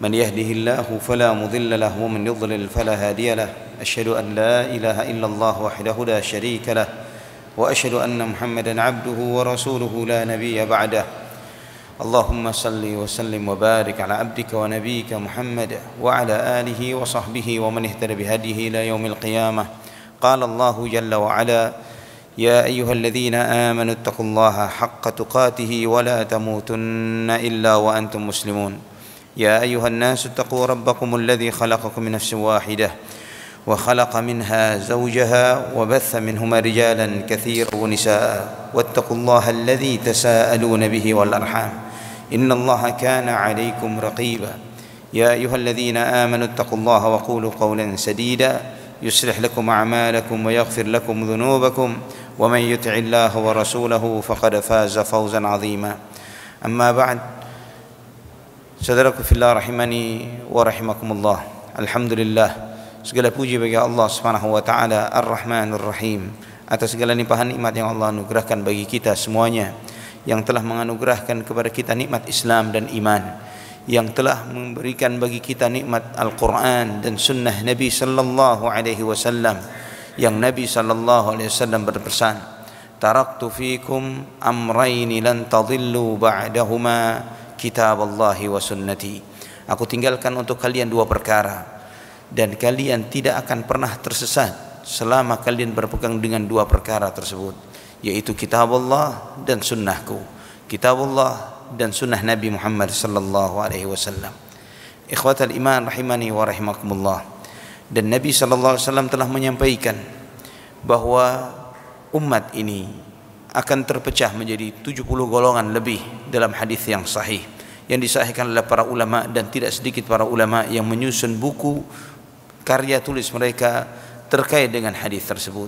من يهده الله فلا مضل له ومن يضلل فلا هادي له أشهد أن لا إله إلا الله وحده لا شريك له وأشهد أن محمدا عبده ورسوله لا نبي بعده اللهم صل وسلم وبارك على عبدك ونبيك محمد وعلى آله وصحبه ومن اهتدى بهديه إلى يوم القيامة قال الله جل وعلا يا أيها الذين آمنوا اتقوا الله حق تقاته ولا تموتن إلا وأنتم مسلمون يا ايها الناس اتقوا ربكم الذي خلقكم من نفس واحده وخلق منها زوجها وبث منهما رجالا كثيرا ونساء واتقوا الله الذي تساءلون به والارحام ان الله كان عليكم رقيبا يا ايها الذين امنوا اتقوا الله وقولوا قولا سديدا يصلح لكم اعمالكم ويغفر لكم ذنوبكم ومن يطع الله ورسوله فقد فاز فوزا عظيما اما بعد Saudaraku fillah rahimani wa rahimakumullah. Alhamdulillah. Segala puji bagi Allah Subhanahu wa taala Ar-Rahmanir Rahim atas segala limpahan nikmat yang Allah anugerahkan bagi kita semuanya yang telah menganugerahkan kepada kita nikmat Islam dan iman yang telah memberikan bagi kita nikmat Al-Quran dan sunnah Nabi sallallahu alaihi wasallam yang Nabi sallallahu alaihi wasallam berpesan taraktu fikum amrayni lan tadillu ba'dahuma kitab Allahi wa sunnati aku tinggalkan untuk kalian dua perkara dan kalian tidak akan pernah tersesat selama kalian berpegang dengan dua perkara tersebut yaitu kitab Allah dan sunnahku kitab Allah dan sunnah Nabi Muhammad sallallahu alaihi wasallam ikhwatal iman rahimani wa rahimakumullah dan Nabi sallallahu alaihi wasallam telah menyampaikan bahwa umat ini akan terpecah menjadi 70 golongan lebih dalam hadis yang sahih yang disahihkan oleh para ulama dan tidak sedikit para ulama yang menyusun buku karya tulis mereka terkait dengan hadis tersebut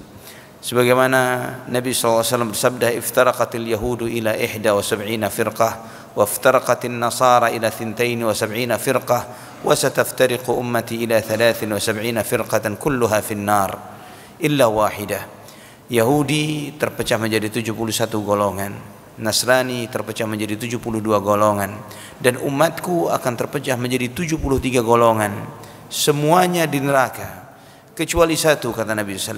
sebagaimana Nabi SAW bersabda iftaraqatil yahudu ila ihda wa sab'ina firqah wa iftaraqatin nasara ila thintain wa sab'ina firqah wa sataftariqu ummati ila thalathin wa sab'ina firqatan kulluha fin nar illa wahidah Yahudi terpecah menjadi 71 golongan Nasrani terpecah menjadi 72 golongan dan umatku akan terpecah menjadi 73 golongan semuanya di neraka kecuali satu kata Nabi SAW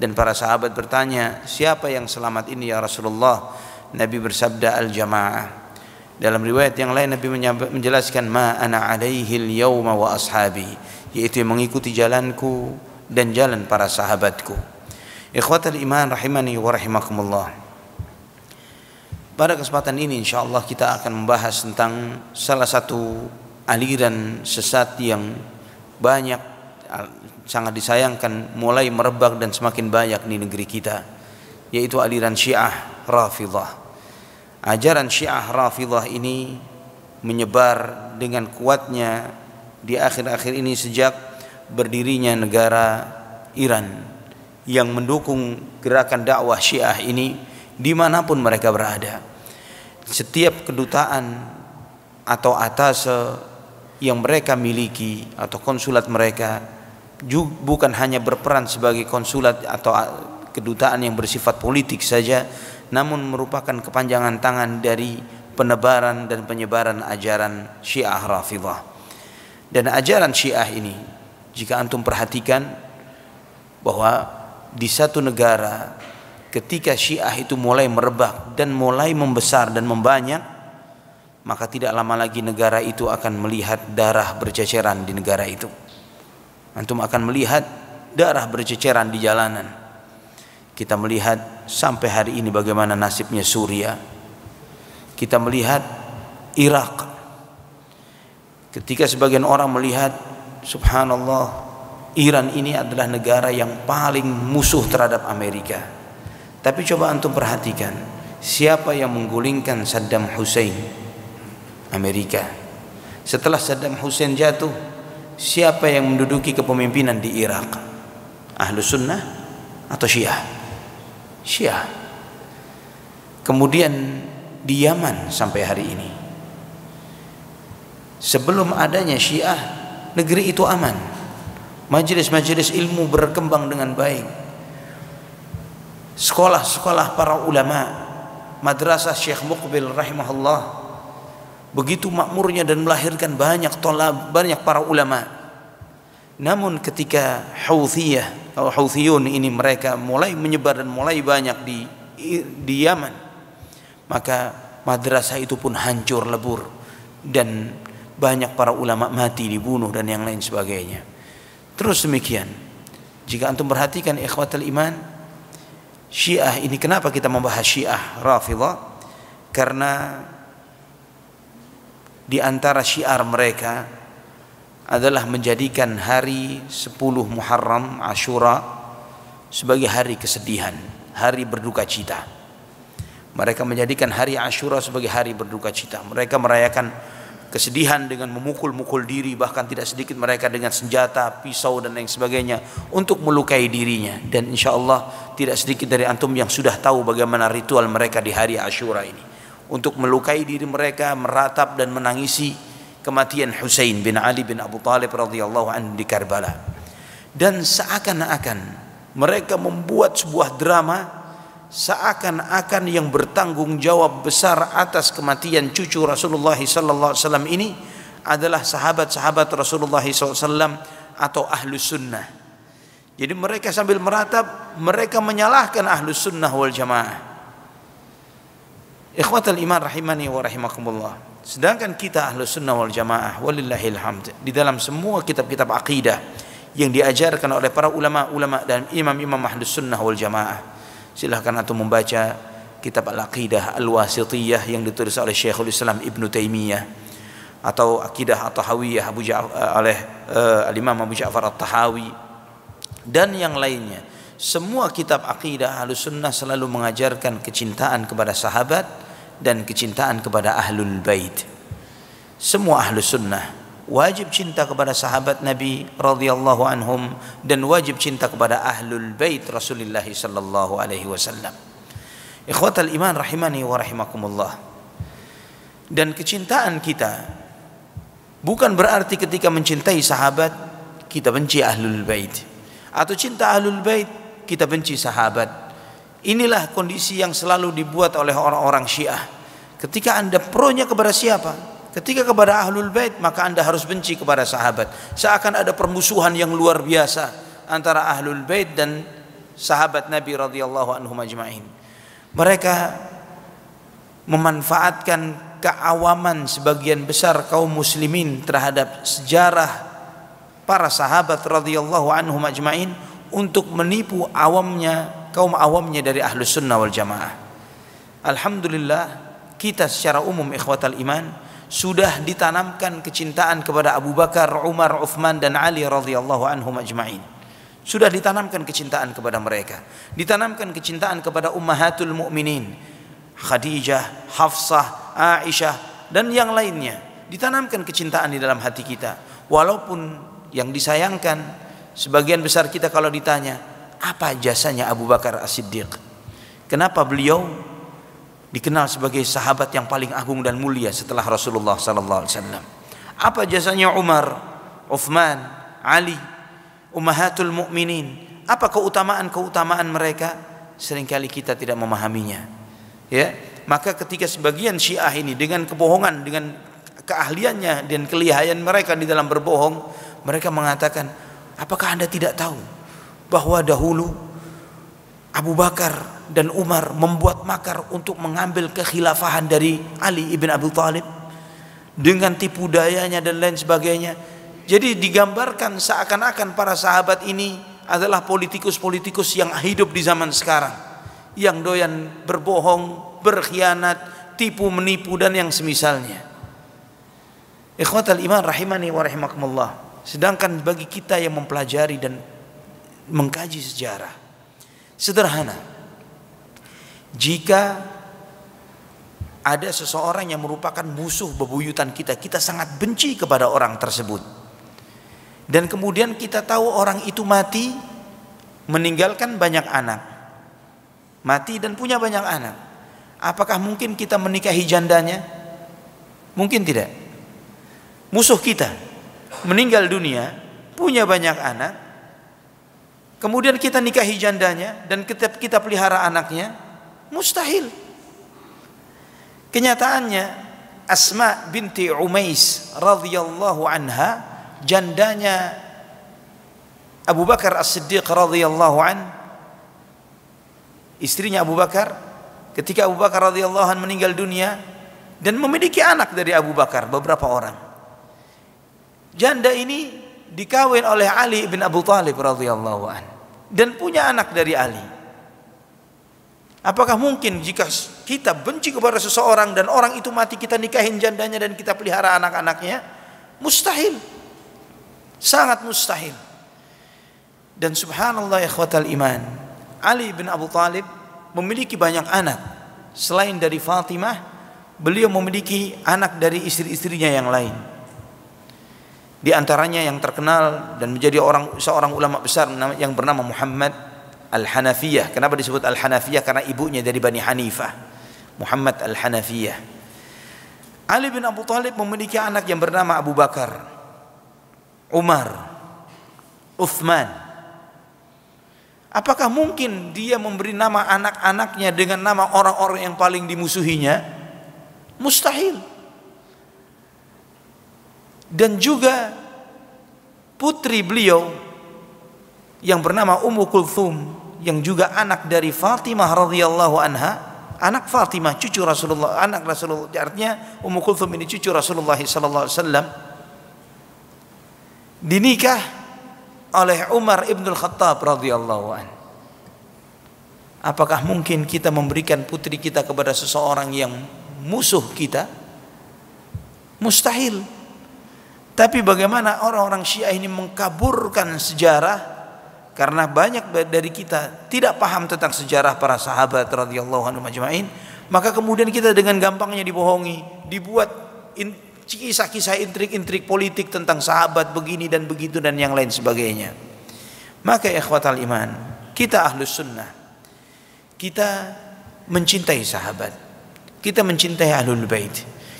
dan para sahabat bertanya siapa yang selamat ini ya Rasulullah Nabi bersabda al-jamaah dalam riwayat yang lain Nabi menjelaskan ma ana alaihil yauma wa ashabi yaitu yang mengikuti jalanku dan jalan para sahabatku Ikhwatal iman rahimani wa rahimakumullah. Pada kesempatan ini insya Allah kita akan membahas tentang salah satu aliran sesat yang banyak sangat disayangkan mulai merebak dan semakin banyak di negeri kita yaitu aliran Syiah Rafidah. Ajaran Syiah Rafidah ini menyebar dengan kuatnya di akhir-akhir ini sejak berdirinya negara Iran yang mendukung gerakan dakwah Syiah ini dimanapun mereka berada. Setiap kedutaan atau atas yang mereka miliki atau konsulat mereka juga bukan hanya berperan sebagai konsulat atau kedutaan yang bersifat politik saja, namun merupakan kepanjangan tangan dari penebaran dan penyebaran ajaran Syiah Rafidah. Dan ajaran Syiah ini, jika antum perhatikan bahwa di satu negara ketika Syiah itu mulai merebak dan mulai membesar dan membanyak maka tidak lama lagi negara itu akan melihat darah berceceran di negara itu antum akan melihat darah berceceran di jalanan kita melihat sampai hari ini bagaimana nasibnya Suria. kita melihat Irak ketika sebagian orang melihat subhanallah Iran ini adalah negara yang paling musuh terhadap Amerika. Tapi coba antum perhatikan, siapa yang menggulingkan Saddam Hussein? Amerika. Setelah Saddam Hussein jatuh, siapa yang menduduki kepemimpinan di Irak? Ahlu sunnah atau syiah? Syiah. Kemudian di Yaman sampai hari ini. Sebelum adanya syiah, negeri itu aman majelis-majelis ilmu berkembang dengan baik sekolah-sekolah para ulama madrasah Syekh Muqbil rahimahullah begitu makmurnya dan melahirkan banyak tolab banyak para ulama namun ketika Houthiyah atau Houthiyun ini mereka mulai menyebar dan mulai banyak di di Yaman maka madrasah itu pun hancur lebur dan banyak para ulama mati dibunuh dan yang lain sebagainya Terus demikian. Jika antum perhatikan ikhwatul iman, Syiah ini kenapa kita membahas Syiah Rafidhah? Karena di antara syiar mereka adalah menjadikan hari 10 Muharram Ashura sebagai hari kesedihan, hari berduka cita. Mereka menjadikan hari Ashura sebagai hari berduka cita. Mereka merayakan kesedihan dengan memukul-mukul diri bahkan tidak sedikit mereka dengan senjata, pisau dan lain sebagainya untuk melukai dirinya dan insya Allah tidak sedikit dari antum yang sudah tahu bagaimana ritual mereka di hari Ashura ini untuk melukai diri mereka, meratap dan menangisi kematian Hussein bin Ali bin Abu Talib radhiyallahu anhu di Karbala dan seakan-akan mereka membuat sebuah drama seakan-akan yang bertanggung jawab besar atas kematian cucu Rasulullah SAW ini adalah sahabat-sahabat Rasulullah SAW atau ahlu sunnah. Jadi mereka sambil meratap, mereka menyalahkan ahlu sunnah wal jamaah. Ikhwatal iman rahimani wa rahimakumullah. Sedangkan kita ahlu sunnah wal jamaah walillahil hamd. Di dalam semua kitab-kitab akidah yang diajarkan oleh para ulama-ulama dan imam-imam ahlu sunnah wal jamaah silahkan atau membaca kitab Al-Aqidah Al-Wasitiyah yang ditulis oleh Syekhul Islam Ibn Taimiyah atau akidah atau hawiyah Abu eh, oleh uh, Al-Imam Abu Ja'far al tahawi dan yang lainnya semua kitab akidah Ahlus Sunnah selalu mengajarkan kecintaan kepada sahabat dan kecintaan kepada Ahlul Bait semua ahlusunnah Sunnah wajib cinta kepada sahabat Nabi radhiyallahu anhum dan wajib cinta kepada ahlul bait Rasulullah sallallahu alaihi wasallam. Ikhwatal iman rahimani wa rahimakumullah. Dan kecintaan kita bukan berarti ketika mencintai sahabat kita benci ahlul bait atau cinta ahlul bait kita benci sahabat. Inilah kondisi yang selalu dibuat oleh orang-orang Syiah. Ketika Anda pro nya kepada siapa? Ketika kepada ahlul bait maka Anda harus benci kepada sahabat. Seakan ada permusuhan yang luar biasa antara ahlul bait dan sahabat Nabi radhiyallahu anhu majma'in. Mereka memanfaatkan keawaman sebagian besar kaum muslimin terhadap sejarah para sahabat radhiyallahu anhu majma'in untuk menipu awamnya kaum awamnya dari ahlus sunnah wal jamaah. Alhamdulillah kita secara umum ikhwatal iman sudah ditanamkan kecintaan kepada Abu Bakar, Umar, Uthman dan Ali radhiyallahu anhum ajma'in. Sudah ditanamkan kecintaan kepada mereka. Ditanamkan kecintaan kepada ummahatul mu'minin. Khadijah, Hafsah, Aisyah dan yang lainnya. Ditanamkan kecintaan di dalam hati kita. Walaupun yang disayangkan sebagian besar kita kalau ditanya, apa jasanya Abu Bakar As-Siddiq? Kenapa beliau dikenal sebagai sahabat yang paling agung dan mulia setelah Rasulullah sallallahu alaihi wasallam. Apa jasanya Umar, Uthman, Ali, ummahatul mukminin? Apa keutamaan-keutamaan mereka? Seringkali kita tidak memahaminya. Ya, maka ketika sebagian Syiah ini dengan kebohongan, dengan keahliannya dan kelihayan mereka di dalam berbohong, mereka mengatakan, "Apakah Anda tidak tahu bahwa dahulu Abu Bakar dan Umar membuat makar untuk mengambil kekhilafahan dari Ali ibn Abi Thalib dengan tipu dayanya dan lain sebagainya. Jadi digambarkan seakan-akan para sahabat ini adalah politikus-politikus yang hidup di zaman sekarang, yang doyan berbohong, berkhianat, tipu menipu dan yang semisalnya. Ikhwatal iman rahimani wa rahimakumullah. Sedangkan bagi kita yang mempelajari dan mengkaji sejarah, Sederhana. Jika ada seseorang yang merupakan musuh bebuyutan kita, kita sangat benci kepada orang tersebut. Dan kemudian kita tahu orang itu mati, meninggalkan banyak anak. Mati dan punya banyak anak. Apakah mungkin kita menikahi jandanya? Mungkin tidak. Musuh kita meninggal dunia, punya banyak anak, kemudian kita nikahi jandanya dan kita, kita pelihara anaknya, mustahil. Kenyataannya Asma binti Umais radhiyallahu anha jandanya Abu Bakar As-Siddiq radhiyallahu an istrinya Abu Bakar ketika Abu Bakar radhiyallahu an meninggal dunia dan memiliki anak dari Abu Bakar beberapa orang janda ini dikawin oleh Ali bin Abu Talib radhiyallahu an dan punya anak dari Ali. Apakah mungkin jika kita benci kepada seseorang dan orang itu mati kita nikahin jandanya dan kita pelihara anak-anaknya? Mustahil. Sangat mustahil. Dan subhanallah ya iman. Ali bin Abu Talib memiliki banyak anak. Selain dari Fatimah, beliau memiliki anak dari istri-istrinya yang lain. Di antaranya yang terkenal dan menjadi orang seorang ulama besar yang bernama Muhammad Al-Hanafiyah. Kenapa disebut Al-Hanafiyah? Karena ibunya dari Bani Hanifah. Muhammad Al-Hanafiyah. Ali bin Abu Thalib memiliki anak yang bernama Abu Bakar, Umar, Uthman. Apakah mungkin dia memberi nama anak-anaknya dengan nama orang-orang yang paling dimusuhinya? Mustahil dan juga putri beliau yang bernama Ummu Kulthum yang juga anak dari Fatimah radhiyallahu anha anak Fatimah cucu Rasulullah anak Rasulullah artinya Ummu Kulthum ini cucu Rasulullah sallallahu alaihi wasallam dinikah oleh Umar ibn Khattab radhiyallahu an. Apakah mungkin kita memberikan putri kita kepada seseorang yang musuh kita? Mustahil. Tapi bagaimana orang-orang Syiah ini mengkaburkan sejarah karena banyak dari kita tidak paham tentang sejarah para sahabat radhiyallahu anhu majma'in, maka kemudian kita dengan gampangnya dibohongi, dibuat in, kisah-kisah intrik-intrik politik tentang sahabat begini dan begitu dan yang lain sebagainya. Maka ikhwatal iman, kita ahlus sunnah. Kita mencintai sahabat. Kita mencintai ahlul bait.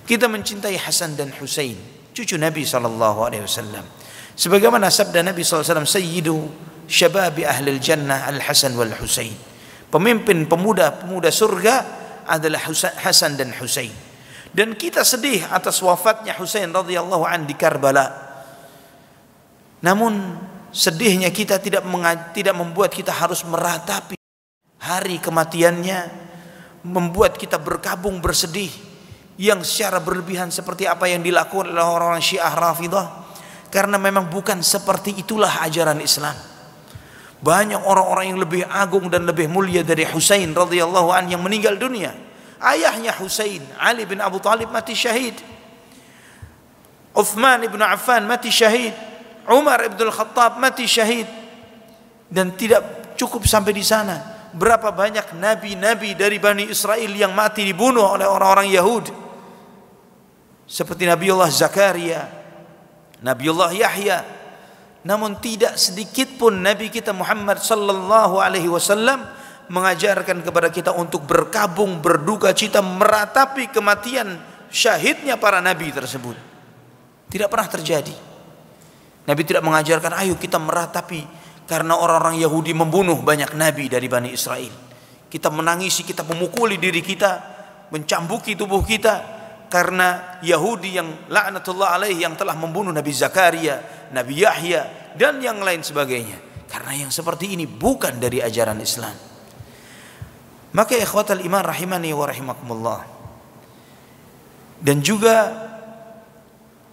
Kita mencintai Hasan dan Husain cucu Nabi sallallahu alaihi wasallam. Sebagaimana sabda Nabi sallallahu alaihi wasallam, "Sayyidu syababi ahli jannah Al-Hasan wal Husain." Pemimpin pemuda-pemuda surga adalah Hasan dan Husain. Dan kita sedih atas wafatnya Husain radhiyallahu an di Karbala. Namun sedihnya kita tidak tidak membuat kita harus meratapi hari kematiannya, membuat kita berkabung bersedih yang secara berlebihan seperti apa yang dilakukan oleh orang-orang Syiah Rafidah karena memang bukan seperti itulah ajaran Islam. Banyak orang-orang yang lebih agung dan lebih mulia dari Husain radhiyallahu an yang meninggal dunia. Ayahnya Husain, Ali bin Abu Talib mati syahid. Uthman ibn Affan mati syahid. Umar ibn Khattab mati syahid. Dan tidak cukup sampai di sana. Berapa banyak nabi-nabi dari Bani Israel yang mati dibunuh oleh orang-orang Yahudi seperti Nabiullah Zakaria, Nabiullah Yahya. Namun tidak sedikit pun Nabi kita Muhammad sallallahu alaihi wasallam mengajarkan kepada kita untuk berkabung, berduka cita, meratapi kematian syahidnya para nabi tersebut. Tidak pernah terjadi. Nabi tidak mengajarkan, ayo kita meratapi karena orang-orang Yahudi membunuh banyak nabi dari Bani Israel. Kita menangisi, kita memukuli diri kita, mencambuki tubuh kita, karena Yahudi yang laknatullah alaihi yang telah membunuh Nabi Zakaria, Nabi Yahya dan yang lain sebagainya. Karena yang seperti ini bukan dari ajaran Islam. Maka ikhwatal iman rahimani wa rahimakumullah. Dan juga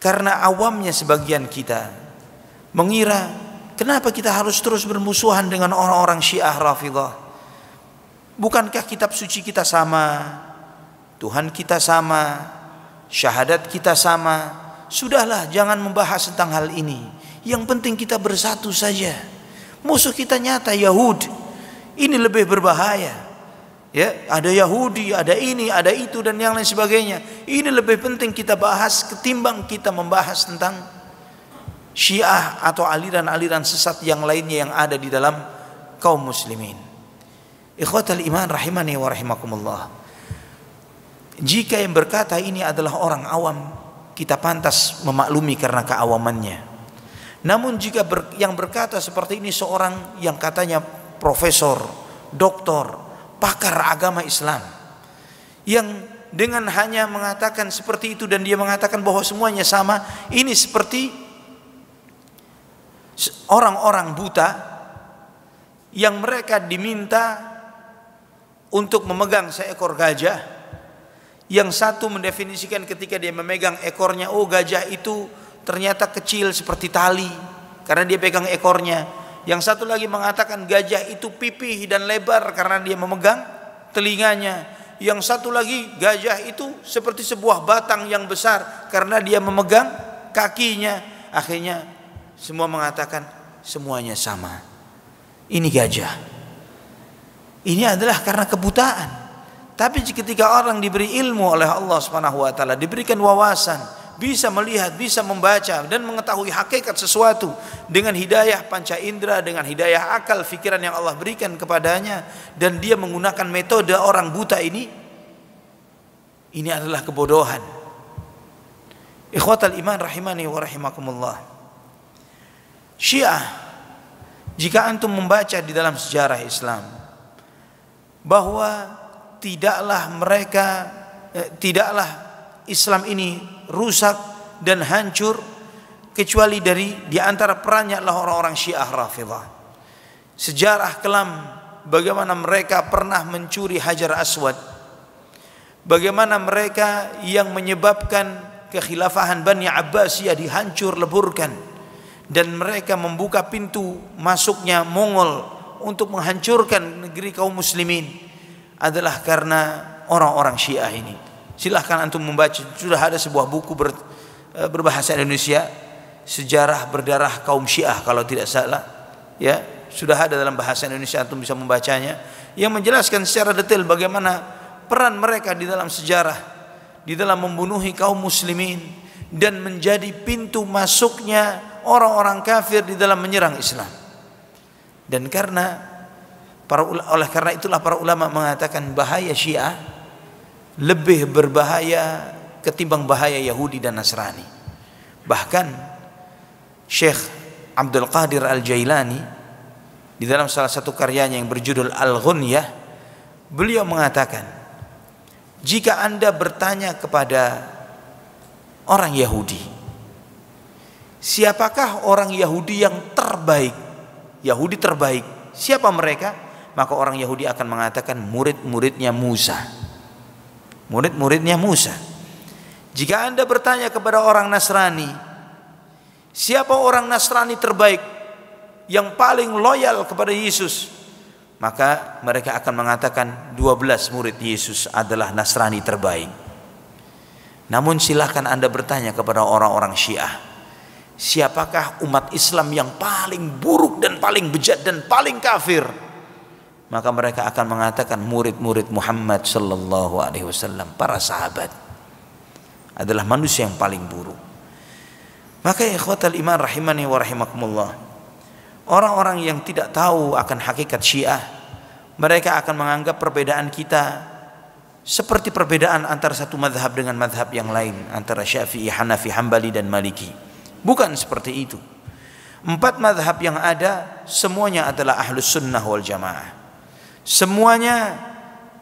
karena awamnya sebagian kita mengira kenapa kita harus terus bermusuhan dengan orang-orang Syiah Rafidhah? Bukankah kitab suci kita sama? Tuhan kita sama? syahadat kita sama. Sudahlah, jangan membahas tentang hal ini. Yang penting kita bersatu saja. Musuh kita nyata Yahudi. Ini lebih berbahaya. Ya, ada Yahudi, ada ini, ada itu dan yang lain sebagainya. Ini lebih penting kita bahas ketimbang kita membahas tentang Syiah atau aliran-aliran sesat yang lainnya yang ada di dalam kaum muslimin. Ikhwatal iman rahimani wa rahimakumullah. Jika yang berkata ini adalah orang awam, kita pantas memaklumi karena keawamannya. Namun jika ber, yang berkata seperti ini seorang yang katanya profesor, doktor, pakar agama Islam yang dengan hanya mengatakan seperti itu dan dia mengatakan bahwa semuanya sama, ini seperti orang-orang buta yang mereka diminta untuk memegang seekor gajah yang satu mendefinisikan ketika dia memegang ekornya, oh gajah itu ternyata kecil seperti tali karena dia pegang ekornya. Yang satu lagi mengatakan gajah itu pipih dan lebar karena dia memegang telinganya. Yang satu lagi gajah itu seperti sebuah batang yang besar karena dia memegang kakinya. Akhirnya semua mengatakan semuanya sama. Ini gajah. Ini adalah karena kebutaan. Tapi ketika orang diberi ilmu oleh Allah Subhanahu wa taala, diberikan wawasan, bisa melihat, bisa membaca dan mengetahui hakikat sesuatu dengan hidayah panca indera, dengan hidayah akal fikiran yang Allah berikan kepadanya dan dia menggunakan metode orang buta ini ini adalah kebodohan. Ikhwatal iman rahimani wa rahimakumullah. Syiah jika antum membaca di dalam sejarah Islam bahwa tidaklah mereka eh, tidaklah Islam ini rusak dan hancur kecuali dari di antara perannya adalah orang-orang Syiah rafidah. Sejarah kelam bagaimana mereka pernah mencuri Hajar Aswad. Bagaimana mereka yang menyebabkan kekhilafahan Bani Abbasiyah dihancur leburkan dan mereka membuka pintu masuknya Mongol untuk menghancurkan negeri kaum muslimin adalah karena orang-orang Syiah ini. Silahkan antum membaca. Sudah ada sebuah buku ber, eh, berbahasa Indonesia, sejarah berdarah kaum Syiah kalau tidak salah. Ya, sudah ada dalam bahasa Indonesia antum bisa membacanya yang menjelaskan secara detail bagaimana peran mereka di dalam sejarah di dalam membunuhi kaum muslimin dan menjadi pintu masuknya orang-orang kafir di dalam menyerang Islam. Dan karena Para oleh karena itulah para ulama mengatakan bahaya Syiah lebih berbahaya ketimbang bahaya Yahudi dan Nasrani. Bahkan Syekh Abdul Qadir Al-Jailani di dalam salah satu karyanya yang berjudul Al-Ghunyah beliau mengatakan jika Anda bertanya kepada orang Yahudi siapakah orang Yahudi yang terbaik Yahudi terbaik siapa mereka maka orang Yahudi akan mengatakan murid-muridnya Musa. Murid-muridnya Musa. Jika Anda bertanya kepada orang Nasrani, siapa orang Nasrani terbaik yang paling loyal kepada Yesus? Maka mereka akan mengatakan 12 murid Yesus adalah Nasrani terbaik. Namun silahkan Anda bertanya kepada orang-orang Syiah siapakah umat Islam yang paling buruk dan paling bejat dan paling kafir? maka mereka akan mengatakan murid-murid Muhammad sallallahu Alaihi Wasallam para sahabat adalah manusia yang paling buruk. Maka ikhwatal iman rahimani wa rahimakumullah. Orang-orang yang tidak tahu akan hakikat Syiah, mereka akan menganggap perbedaan kita seperti perbedaan antara satu madhab dengan madhab yang lain, antara Syafi'i, Hanafi, Hambali dan Maliki. Bukan seperti itu. Empat madhab yang ada semuanya adalah ahlus sunnah wal jamaah Semuanya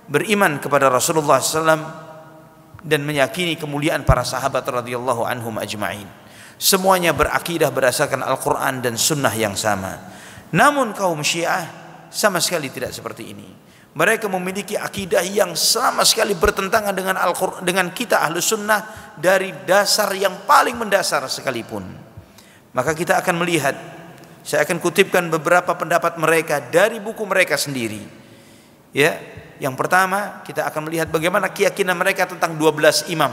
beriman kepada Rasulullah SAW dan meyakini kemuliaan para sahabat radhiyallahu anhum ajma'in. Semuanya berakidah berdasarkan Al-Quran dan sunnah yang sama. Namun kaum syiah sama sekali tidak seperti ini. Mereka memiliki akidah yang sama sekali bertentangan dengan al dengan kita ahlu sunnah dari dasar yang paling mendasar sekalipun. Maka kita akan melihat, saya akan kutipkan beberapa pendapat mereka dari buku mereka sendiri. Ya, yang pertama kita akan melihat bagaimana keyakinan mereka tentang 12 imam.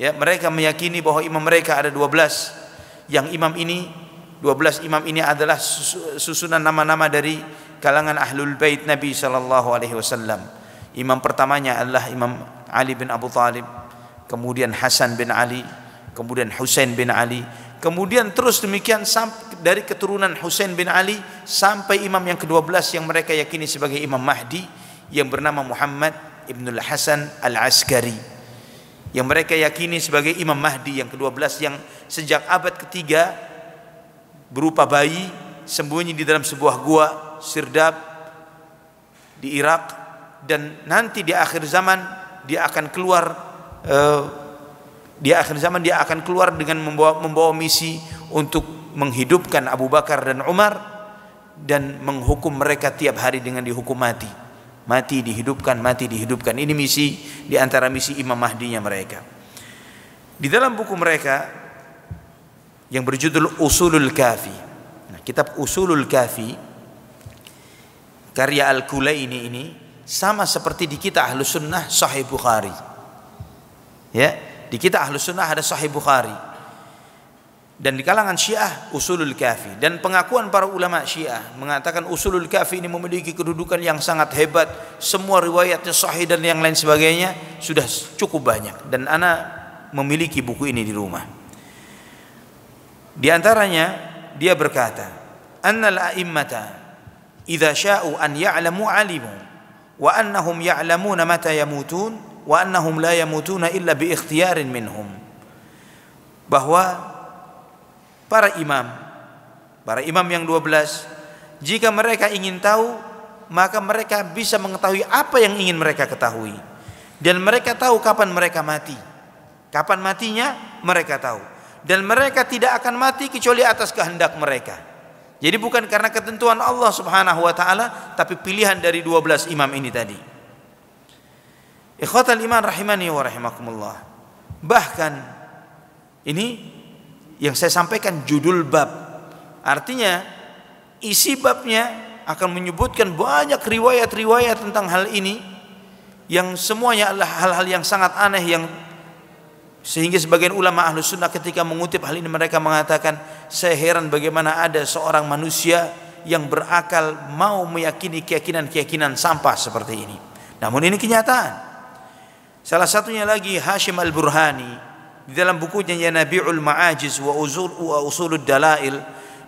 Ya, mereka meyakini bahwa imam mereka ada 12. Yang imam ini 12 imam ini adalah susunan nama-nama dari kalangan Ahlul Bait Nabi sallallahu alaihi wasallam. Imam pertamanya adalah Imam Ali bin Abu Thalib. kemudian Hasan bin Ali, kemudian Husain bin Ali, Kemudian terus demikian dari keturunan Hussein bin Ali sampai imam yang ke-12 yang mereka yakini sebagai Imam Mahdi yang bernama Muhammad Ibnul Hasan Al-Askari yang mereka yakini sebagai Imam Mahdi yang ke-12 yang sejak abad ketiga berupa bayi sembunyi di dalam sebuah gua Sirdab di Irak dan nanti di akhir zaman dia akan keluar eh, di akhir zaman dia akan keluar dengan membawa, membawa misi untuk menghidupkan Abu Bakar dan Umar dan menghukum mereka tiap hari dengan dihukum mati mati dihidupkan mati dihidupkan ini misi di antara misi Imam Mahdinya mereka di dalam buku mereka yang berjudul Usulul Kafi nah, kitab Usulul Kafi karya Al-Kulaini ini sama seperti di kita Ahlus Sunnah Sahih Bukhari ya di kita ahlus sunnah ada sahih Bukhari. Dan di kalangan syiah usulul kafi. Dan pengakuan para ulama syiah mengatakan usulul kafi ini memiliki kedudukan yang sangat hebat. Semua riwayatnya sahih dan yang lain sebagainya sudah cukup banyak. Dan anak memiliki buku ini di rumah. Di antaranya dia berkata, "Annal a'immata idza sya'u an ya'lamu 'alimu wa annahum ya'lamuna mata yamutun." wa annahum la yamutuna illa bi ikhtiyarin minhum bahwa para imam para imam yang 12 jika mereka ingin tahu maka mereka bisa mengetahui apa yang ingin mereka ketahui dan mereka tahu kapan mereka mati kapan matinya mereka tahu dan mereka tidak akan mati kecuali atas kehendak mereka jadi bukan karena ketentuan Allah Subhanahu wa taala tapi pilihan dari 12 imam ini tadi Ikhwatal iman rahimani wa rahimakumullah. Bahkan ini yang saya sampaikan judul bab. Artinya isi babnya akan menyebutkan banyak riwayat-riwayat tentang hal ini yang semuanya adalah hal-hal yang sangat aneh yang sehingga sebagian ulama ahlu sunnah ketika mengutip hal ini mereka mengatakan saya heran bagaimana ada seorang manusia yang berakal mau meyakini keyakinan-keyakinan sampah seperti ini. Namun ini kenyataan. Salah satunya lagi Hashim Al-Burhani di dalam bukunya Yanabi'ul Ma'ajiz wa Uzul wa Usulud Dalail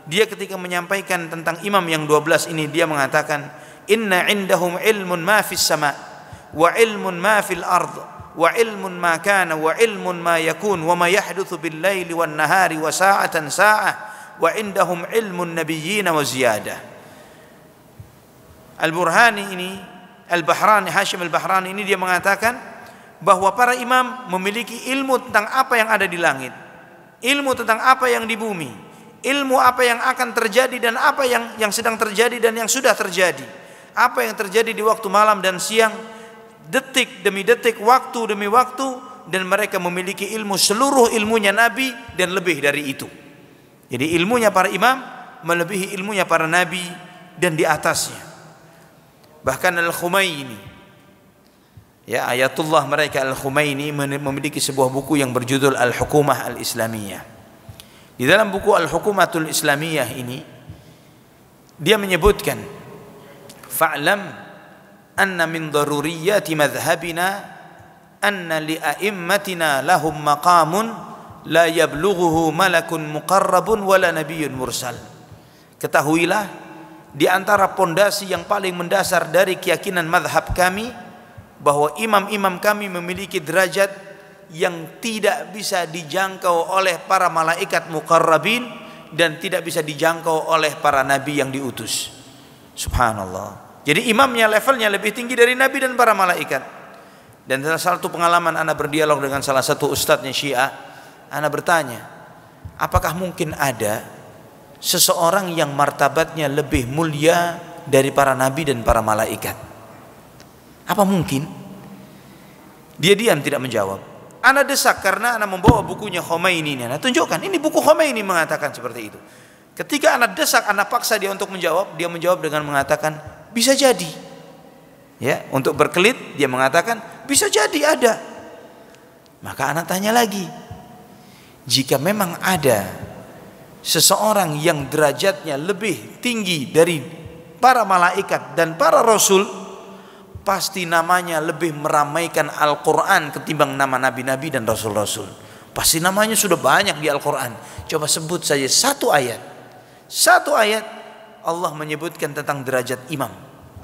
dia ketika menyampaikan tentang imam yang 12 ini dia mengatakan inna indahum ilmun ma fis sama wa ilmun ma fil ard wa ilmun ma kana wa ilmun ma yakun wa ma yahduthu bil laili wan nahari wa sa'atan sa'ah wa indahum ilmun nabiyyina wa ziyadah Al-Burhani ini Al-Bahrani Hashim Al-Bahrani ini dia mengatakan bahwa para imam memiliki ilmu tentang apa yang ada di langit, ilmu tentang apa yang di bumi, ilmu apa yang akan terjadi dan apa yang yang sedang terjadi dan yang sudah terjadi, apa yang terjadi di waktu malam dan siang, detik demi detik, waktu demi waktu dan mereka memiliki ilmu seluruh ilmunya nabi dan lebih dari itu. Jadi ilmunya para imam melebihi ilmunya para nabi dan di atasnya. Bahkan Al-Khumaini ya Ayatullah mereka Al-Khumaini memiliki sebuah buku yang berjudul Al-Hukumah Al-Islamiyah. Di dalam buku Al-Hukumatul Islamiyah ini dia menyebutkan fa'lam anna min daruriyyati madhhabina anna li'a'immatina lahum maqamun la yablughuhu malakun muqarrabun wala nabiyyun mursal. Ketahuilah di antara pondasi yang paling mendasar dari keyakinan madhab kami bahwa imam-imam kami memiliki derajat yang tidak bisa dijangkau oleh para malaikat mukarrabin dan tidak bisa dijangkau oleh para nabi yang diutus. Subhanallah. Jadi imamnya levelnya lebih tinggi dari nabi dan para malaikat. Dan salah satu pengalaman anak berdialog dengan salah satu ustadznya Syiah, anak bertanya, apakah mungkin ada seseorang yang martabatnya lebih mulia dari para nabi dan para malaikat? Apa mungkin? Dia diam tidak menjawab. Anak desak karena anak membawa bukunya Khomeini ini. Ana tunjukkan, ini buku ini mengatakan seperti itu. Ketika anak desak, anak paksa dia untuk menjawab, dia menjawab dengan mengatakan, bisa jadi. Ya, untuk berkelit dia mengatakan, bisa jadi ada. Maka anak tanya lagi, jika memang ada seseorang yang derajatnya lebih tinggi dari para malaikat dan para rasul, pasti namanya lebih meramaikan Al-Quran ketimbang nama nabi-nabi dan rasul-rasul. Pasti namanya sudah banyak di Al-Quran. Coba sebut saja satu ayat. Satu ayat Allah menyebutkan tentang derajat imam.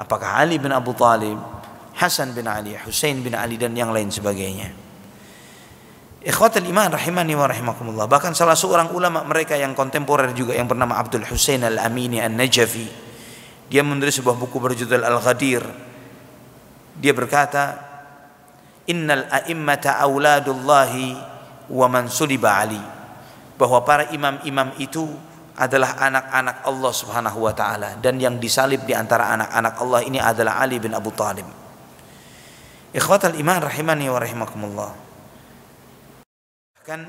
Apakah Ali bin Abu Talib, Hasan bin Ali, Hussein bin Ali dan yang lain sebagainya. Ikhwatul iman rahimani wa rahimakumullah. Bahkan salah seorang ulama mereka yang kontemporer juga yang bernama Abdul Hussein Al-Amini An-Najafi. Dia menulis sebuah buku berjudul Al-Ghadir dia berkata, "Innal a'immata auladullahi wa man suliba ali." Bahwa para imam-imam itu adalah anak-anak Allah Subhanahu wa taala dan yang disalib di antara anak-anak Allah ini adalah Ali bin Abu Thalib. Ikhwatal iman rahimani wa rahimakumullah. Kan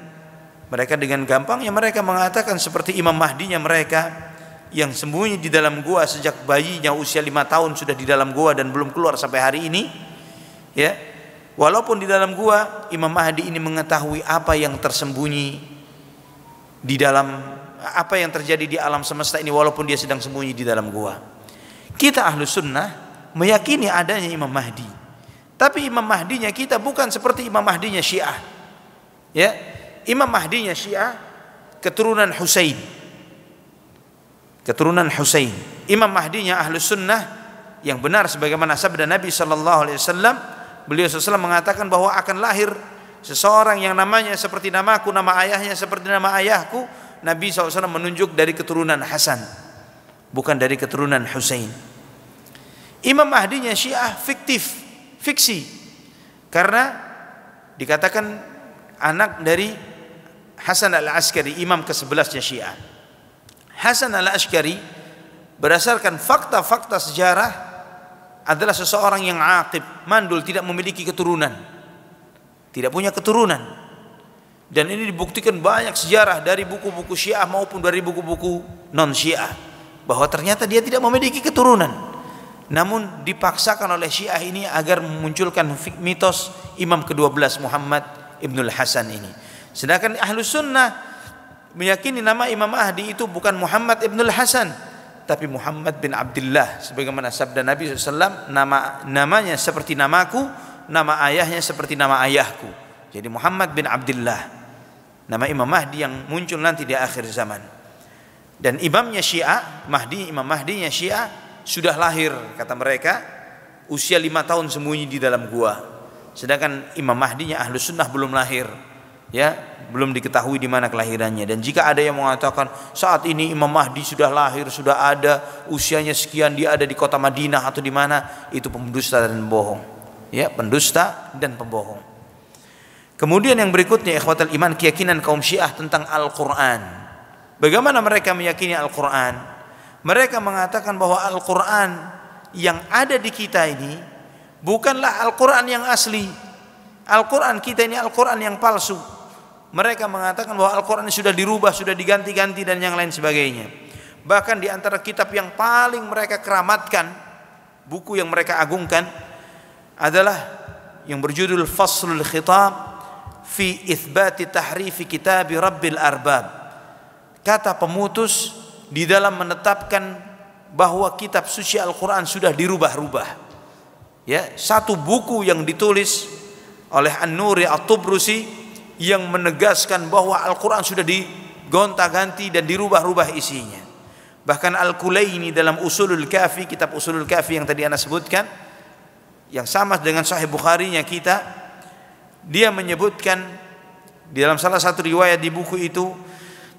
mereka dengan gampangnya mereka mengatakan seperti Imam Mahdinya mereka yang sembunyi di dalam gua sejak bayinya usia lima tahun sudah di dalam gua dan belum keluar sampai hari ini ya walaupun di dalam gua Imam Mahdi ini mengetahui apa yang tersembunyi di dalam apa yang terjadi di alam semesta ini walaupun dia sedang sembunyi di dalam gua kita ahlu sunnah meyakini adanya Imam Mahdi tapi Imam Mahdinya kita bukan seperti Imam Mahdinya Syiah ya Imam Mahdinya Syiah keturunan Husain keturunan Husain. Imam Mahdinya ahlu sunnah yang benar sebagaimana sabda Nabi sallallahu Alaihi Wasallam beliau sesudah mengatakan bahwa akan lahir seseorang yang namanya seperti namaku nama ayahnya seperti nama ayahku Nabi SAW menunjuk dari keturunan Hasan bukan dari keturunan Husain Imam Mahdinya Syiah fiktif fiksi karena dikatakan anak dari Hasan al-Askari imam ke-11 Syiah Hasan al-Ashkari berdasarkan fakta-fakta sejarah adalah seseorang yang aqib, mandul, tidak memiliki keturunan. Tidak punya keturunan. Dan ini dibuktikan banyak sejarah dari buku-buku Syiah maupun dari buku-buku non-Syiah bahwa ternyata dia tidak memiliki keturunan. Namun dipaksakan oleh Syiah ini agar memunculkan mitos Imam ke-12 Muhammad Ibnul Hasan ini. Sedangkan ahlu Sunnah meyakini nama Imam Mahdi itu bukan Muhammad Ibnul Hasan tapi Muhammad bin Abdullah sebagaimana sabda Nabi SAW nama namanya seperti namaku nama ayahnya seperti nama ayahku jadi Muhammad bin Abdullah nama Imam Mahdi yang muncul nanti di akhir zaman dan imamnya Syiah Mahdi Imam Mahdinya Syiah sudah lahir kata mereka usia lima tahun sembunyi di dalam gua sedangkan Imam Mahdinya Ahlu Sunnah belum lahir ya belum diketahui di mana kelahirannya dan jika ada yang mengatakan saat ini Imam Mahdi sudah lahir sudah ada usianya sekian dia ada di kota Madinah atau di mana itu pendusta dan bohong ya pendusta dan pembohong kemudian yang berikutnya ikhwatul iman keyakinan kaum Syiah tentang Al-Qur'an bagaimana mereka meyakini Al-Qur'an mereka mengatakan bahwa Al-Qur'an yang ada di kita ini bukanlah Al-Qur'an yang asli Al-Quran kita ini Al-Quran yang palsu mereka mengatakan bahwa Al-Quran sudah dirubah, sudah diganti-ganti dan yang lain sebagainya. Bahkan di antara kitab yang paling mereka keramatkan, buku yang mereka agungkan adalah yang berjudul Faslul Khitab fi Ithbati Tahrifi Kitab Rabbil Arbab. Kata pemutus di dalam menetapkan bahwa kitab suci Al-Quran sudah dirubah-rubah. Ya, satu buku yang ditulis oleh An-Nuri At-Tubrusi yang menegaskan bahwa Al-Quran sudah digonta-ganti dan dirubah-rubah isinya. Bahkan Al-Kulaini dalam Usulul Kafi, kitab Usulul Kafi yang tadi Anda sebutkan, yang sama dengan Sahih Bukhari-nya kita, dia menyebutkan di dalam salah satu riwayat di buku itu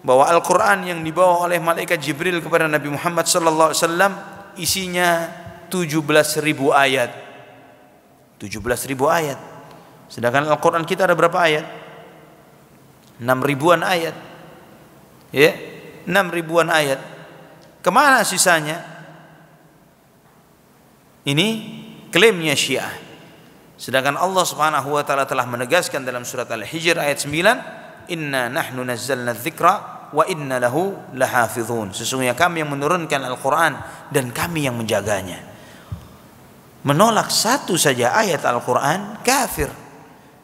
bahwa Al-Quran yang dibawa oleh malaikat Jibril kepada Nabi Muhammad sallallahu alaihi wasallam isinya 17.000 ayat. 17.000 ayat. Sedangkan Al-Quran kita ada berapa ayat? enam ribuan ayat ya enam ribuan ayat kemana sisanya ini klaimnya syiah sedangkan Allah subhanahu wa ta'ala telah menegaskan dalam surat al-hijr ayat 9 inna nahnu nazzalna dzikra wa inna lahu lahafizun sesungguhnya kami yang menurunkan Al-Quran dan kami yang menjaganya menolak satu saja ayat Al-Quran kafir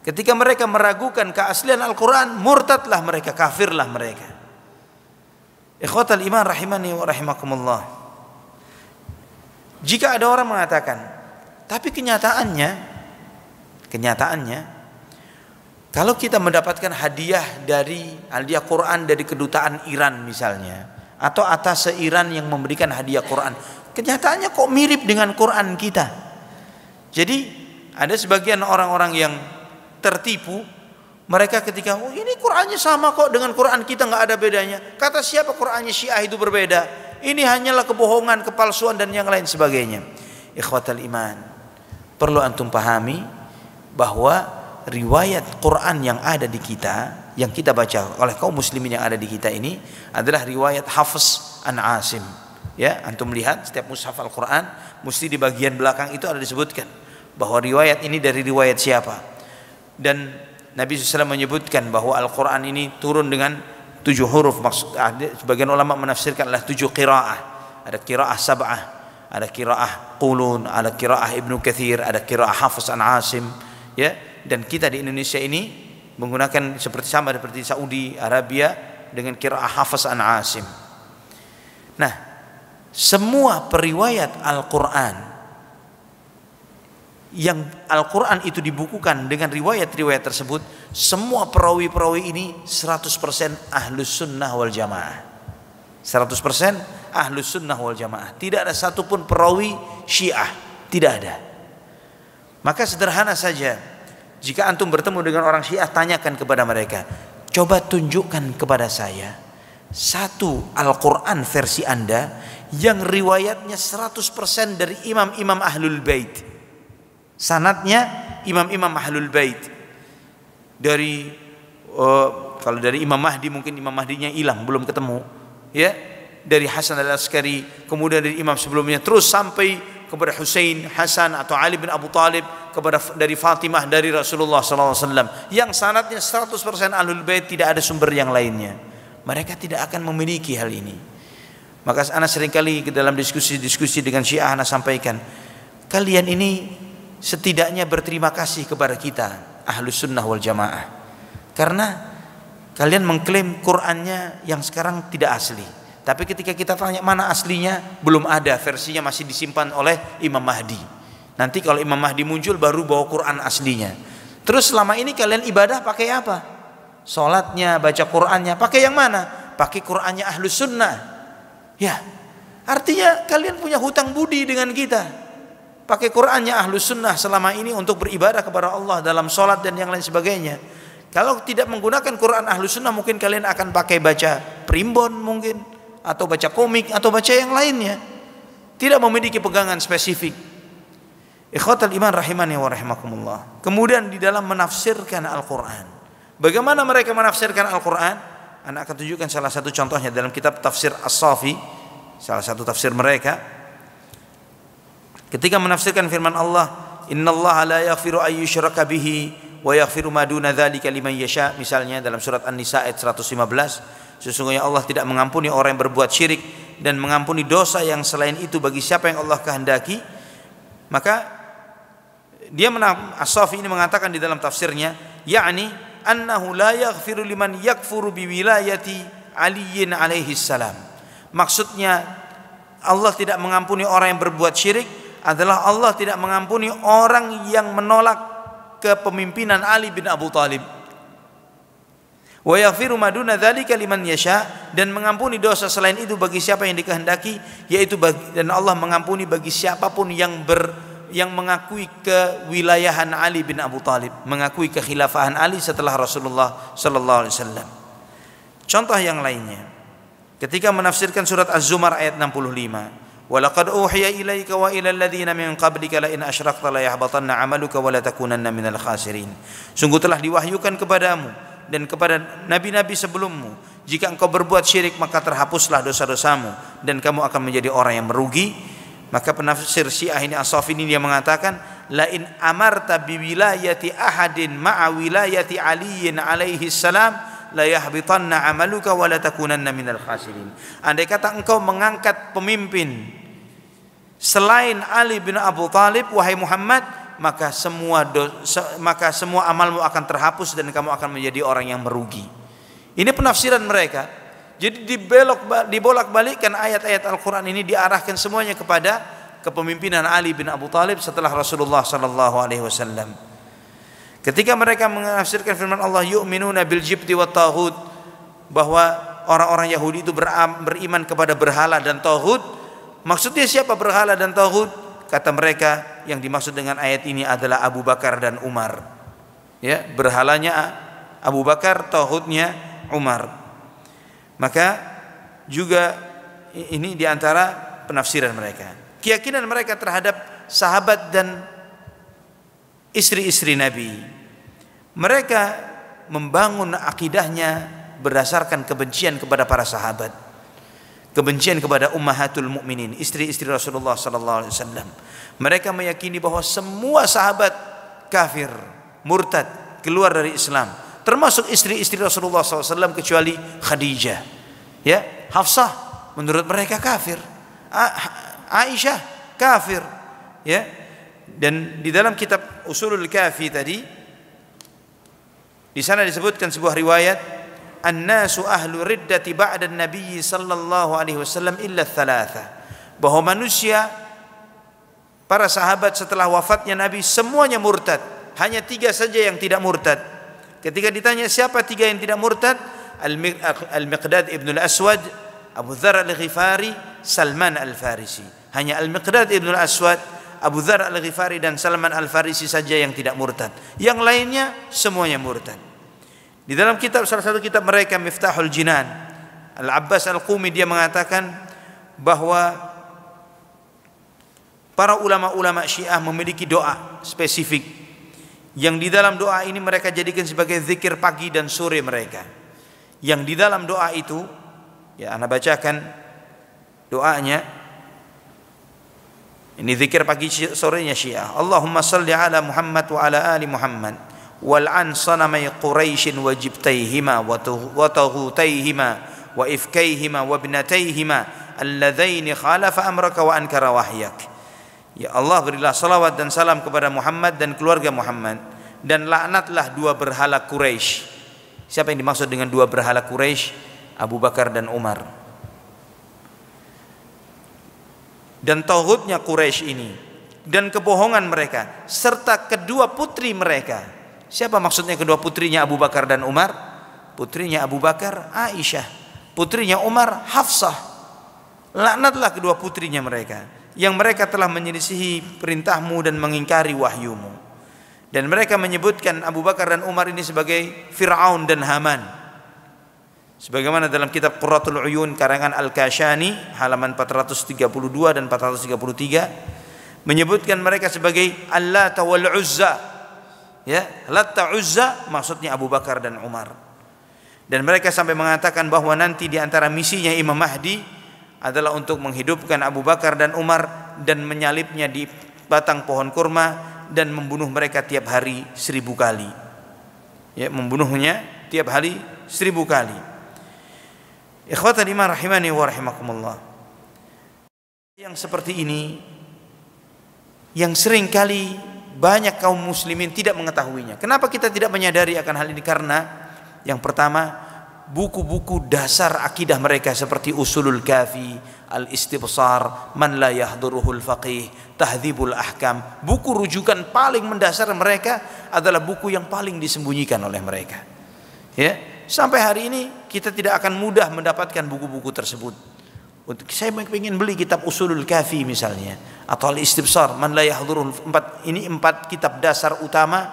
Ketika mereka meragukan keaslian Al-Quran, murtadlah mereka, kafirlah mereka. Ikhwatal iman rahimani wa rahimakumullah. Jika ada orang mengatakan, tapi kenyataannya, kenyataannya, kalau kita mendapatkan hadiah dari hadiah Quran dari kedutaan Iran misalnya, atau atas Iran yang memberikan hadiah Quran, kenyataannya kok mirip dengan Quran kita. Jadi ada sebagian orang-orang yang tertipu mereka ketika oh ini Qurannya sama kok dengan Quran kita nggak ada bedanya kata siapa Qurannya Syiah itu berbeda ini hanyalah kebohongan kepalsuan dan yang lain sebagainya ikhwatal iman perlu antum pahami bahwa riwayat Quran yang ada di kita yang kita baca oleh kaum muslimin yang ada di kita ini adalah riwayat Hafs An Asim ya antum lihat setiap mushaf Al-Quran mesti di bagian belakang itu ada disebutkan bahwa riwayat ini dari riwayat siapa dan Nabi SAW menyebutkan bahwa Al-Quran ini turun dengan tujuh huruf maksud ah, sebagian ulama menafsirkan menafsirkanlah tujuh kiraah. ada kiraah sab'ah ada kiraah qulun ada kiraah ibnu kathir ada kiraah hafiz an asim ya dan kita di Indonesia ini menggunakan seperti sama seperti Saudi Arabia dengan kiraah hafiz an asim nah semua periwayat Al-Quran yang Al-Quran itu dibukukan dengan riwayat-riwayat tersebut semua perawi-perawi ini 100% ahlus sunnah wal jamaah 100% ahlus sunnah wal jamaah tidak ada satupun perawi syiah tidak ada maka sederhana saja jika antum bertemu dengan orang syiah tanyakan kepada mereka coba tunjukkan kepada saya satu Al-Quran versi anda yang riwayatnya 100% dari imam-imam ahlul bait sanatnya imam-imam ahlul bait dari uh, kalau dari Imam Mahdi mungkin Imam Mahdinya hilang belum ketemu ya dari Hasan al Askari kemudian dari imam sebelumnya terus sampai kepada Hussein Hasan atau Ali bin Abu Talib kepada dari Fatimah dari Rasulullah SAW yang sanatnya 100% ahlul bait tidak ada sumber yang lainnya mereka tidak akan memiliki hal ini maka anak seringkali dalam diskusi-diskusi dengan Syiah anak sampaikan kalian ini setidaknya berterima kasih kepada kita ahlus sunnah wal jamaah karena kalian mengklaim Qurannya yang sekarang tidak asli tapi ketika kita tanya mana aslinya belum ada versinya masih disimpan oleh Imam Mahdi nanti kalau Imam Mahdi muncul baru bawa Quran aslinya terus selama ini kalian ibadah pakai apa Sholatnya, baca Qurannya pakai yang mana pakai Qurannya ahlus sunnah ya artinya kalian punya hutang budi dengan kita pakai Qurannya ahlu sunnah selama ini untuk beribadah kepada Allah dalam sholat dan yang lain sebagainya kalau tidak menggunakan Quran ahlu sunnah mungkin kalian akan pakai baca primbon mungkin atau baca komik atau baca yang lainnya tidak memiliki pegangan spesifik ikhwatal iman rahimani wa rahimakumullah kemudian di dalam menafsirkan Al-Quran bagaimana mereka menafsirkan Al-Quran anak akan tunjukkan salah satu contohnya dalam kitab tafsir As-Safi salah satu tafsir mereka Ketika menafsirkan firman Allah, "Innallaha la yaghfiru an yushraka bihi wa yaghfiru ma duna dzalika liman yasha." Misalnya dalam surat An-Nisa ayat 115, sesungguhnya Allah tidak mengampuni orang yang berbuat syirik dan mengampuni dosa yang selain itu bagi siapa yang Allah kehendaki. Maka dia menaf, as ini mengatakan di dalam tafsirnya, yakni annahu la yaghfiru liman yakfuru bi wilayati Aliyin alaihi salam. Maksudnya Allah tidak mengampuni orang yang berbuat syirik adalah Allah tidak mengampuni orang yang menolak kepemimpinan Ali bin Abu Talib. Wa yafiru maduna dzalika liman yasha dan mengampuni dosa selain itu bagi siapa yang dikehendaki yaitu bagi, dan Allah mengampuni bagi siapapun yang ber yang mengakui kewilayahan Ali bin Abu Talib mengakui kekhilafahan Ali setelah Rasulullah sallallahu alaihi wasallam. Contoh yang lainnya. Ketika menafsirkan surat Az-Zumar ayat 65, ولقد أوحي إليك وإلى الذين من قبلك لئن la in asyrakta la yahbatanna 'amaluka wa la takunanna minal khasirin. Sungguh telah diwahyukan kepadamu dan kepada nabi-nabi sebelummu, jika engkau berbuat syirik maka terhapuslah dosa-dosamu dan kamu akan menjadi orang yang merugi. Maka penafsir Syiah ini Asaf ini dia mengatakan lain in amarta bi wilayati ahadin ma'a wilayati aliyin alaihi salam la yahbitanna amaluka wa la takunanna minal khasirin. Andai kata engkau mengangkat pemimpin selain Ali bin Abu Talib wahai Muhammad maka semua do, se, maka semua amalmu akan terhapus dan kamu akan menjadi orang yang merugi ini penafsiran mereka jadi dibelok dibolak balikkan ayat-ayat Al-Quran ini diarahkan semuanya kepada kepemimpinan Ali bin Abu Talib setelah Rasulullah Sallallahu Alaihi Wasallam ketika mereka menafsirkan firman Allah yu'minuna bil jibti wa ta'hud bahwa orang-orang Yahudi itu beriman kepada berhala dan tauhid Maksudnya siapa berhala dan tauhud? Kata mereka yang dimaksud dengan ayat ini adalah Abu Bakar dan Umar. Ya, berhalanya Abu Bakar, tauhudnya Umar. Maka juga ini diantara penafsiran mereka. Keyakinan mereka terhadap sahabat dan istri-istri Nabi. Mereka membangun akidahnya berdasarkan kebencian kepada para sahabat kebencian kepada ummahatul mukminin, istri-istri Rasulullah sallallahu alaihi wasallam. Mereka meyakini bahwa semua sahabat kafir, murtad, keluar dari Islam, termasuk istri-istri Rasulullah SAW kecuali Khadijah. Ya, Hafsah menurut mereka kafir. Aisyah kafir. Ya. Dan di dalam kitab Usulul Kafi tadi di sana disebutkan sebuah riwayat annasu ahlu riddati ba'da nabiyyi sallallahu alaihi wasallam illa thalatha bahwa manusia para sahabat setelah wafatnya nabi semuanya murtad hanya tiga saja yang tidak murtad ketika ditanya siapa tiga yang tidak murtad al-miqdad ibn al-aswad Abu Dhar al-Ghifari Salman al-Farisi hanya al-miqdad ibn al-aswad Abu Dhar al-Ghifari dan Salman al-Farisi saja yang tidak murtad yang lainnya semuanya murtad di dalam kitab salah satu kitab mereka Miftahul Jinan, Al-Abbas Al-Qumi dia mengatakan bahwa para ulama-ulama Syiah memiliki doa spesifik yang di dalam doa ini mereka jadikan sebagai zikir pagi dan sore mereka. Yang di dalam doa itu ya ana bacakan doanya Ini zikir pagi sorenya Syiah. Allahumma salli ala Muhammad wa ala ali Muhammad wal an sanamai quraisyin wa jibtaihima wa taghutaihima wa ifkaihima wa ibnataihima alladzaini khalafa amraka wa ankara wahyak ya Allah berilah salawat dan salam kepada Muhammad dan keluarga Muhammad dan laknatlah dua berhala quraish siapa yang dimaksud dengan dua berhala quraish Abu Bakar dan Umar dan tauhidnya quraish ini dan kebohongan mereka serta kedua putri mereka Siapa maksudnya kedua putrinya Abu Bakar dan Umar? Putrinya Abu Bakar Aisyah, putrinya Umar Hafsah. Laknatlah kedua putrinya mereka yang mereka telah menyelisihi perintahmu dan mengingkari wahyumu. Dan mereka menyebutkan Abu Bakar dan Umar ini sebagai Fir'aun dan Haman. Sebagaimana dalam kitab Qurratul Uyun karangan Al-Kashani halaman 432 dan 433 menyebutkan mereka sebagai Allah Tawal Uzza ya Latta Uzza maksudnya Abu Bakar dan Umar dan mereka sampai mengatakan bahwa nanti di antara misinya Imam Mahdi adalah untuk menghidupkan Abu Bakar dan Umar dan menyalipnya di batang pohon kurma dan membunuh mereka tiap hari seribu kali ya membunuhnya tiap hari seribu kali ikhwatan iman rahimani wa rahimakumullah yang seperti ini yang sering kali banyak kaum muslimin tidak mengetahuinya. Kenapa kita tidak menyadari akan hal ini? Karena yang pertama, buku-buku dasar akidah mereka seperti Usulul Kafi, Al-Istibsar, Man la yahduruhul faqih, Tahdibul Ahkam. Buku rujukan paling mendasar mereka adalah buku yang paling disembunyikan oleh mereka. Ya, sampai hari ini kita tidak akan mudah mendapatkan buku-buku tersebut. Untuk saya ingin beli kitab Usulul Kafi misalnya atau Al Istibsar, man la yahdurul empat ini empat kitab dasar utama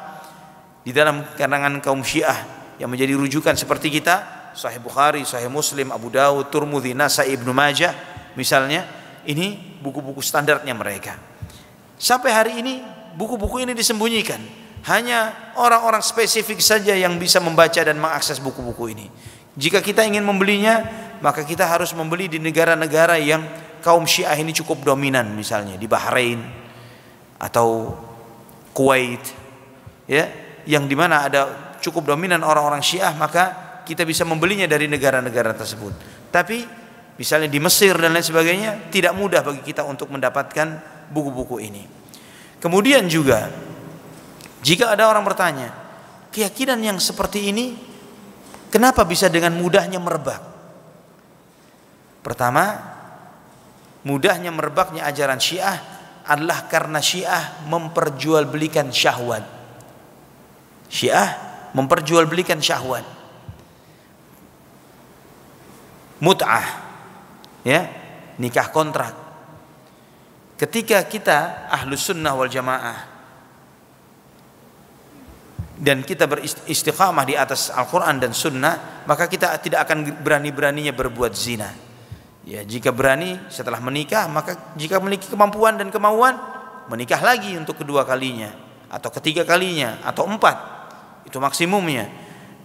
di dalam kandangan kaum Syiah yang menjadi rujukan seperti kita Sahih Bukhari, Sahih Muslim, Abu Dawud, Turmudi, Nasai, Ibnu Majah misalnya ini buku-buku standarnya mereka. Sampai hari ini buku-buku ini disembunyikan. Hanya orang-orang spesifik saja yang bisa membaca dan mengakses buku-buku ini. Jika kita ingin membelinya, maka kita harus membeli di negara-negara yang kaum Syiah ini cukup dominan misalnya di Bahrain atau Kuwait ya yang dimana ada cukup dominan orang-orang Syiah maka kita bisa membelinya dari negara-negara tersebut tapi misalnya di Mesir dan lain sebagainya tidak mudah bagi kita untuk mendapatkan buku-buku ini kemudian juga jika ada orang bertanya keyakinan yang seperti ini kenapa bisa dengan mudahnya merebak Pertama, mudahnya merebaknya ajaran Syiah adalah karena Syiah memperjualbelikan syahwat. Syiah memperjualbelikan syahwat. Mut'ah ya, nikah kontrak. Ketika kita ahlu sunnah wal jamaah dan kita beristiqamah di atas Al-Quran dan Sunnah, maka kita tidak akan berani-beraninya berbuat zina Ya, jika berani setelah menikah, maka jika memiliki kemampuan dan kemauan, menikah lagi untuk kedua kalinya atau ketiga kalinya atau empat. Itu maksimumnya.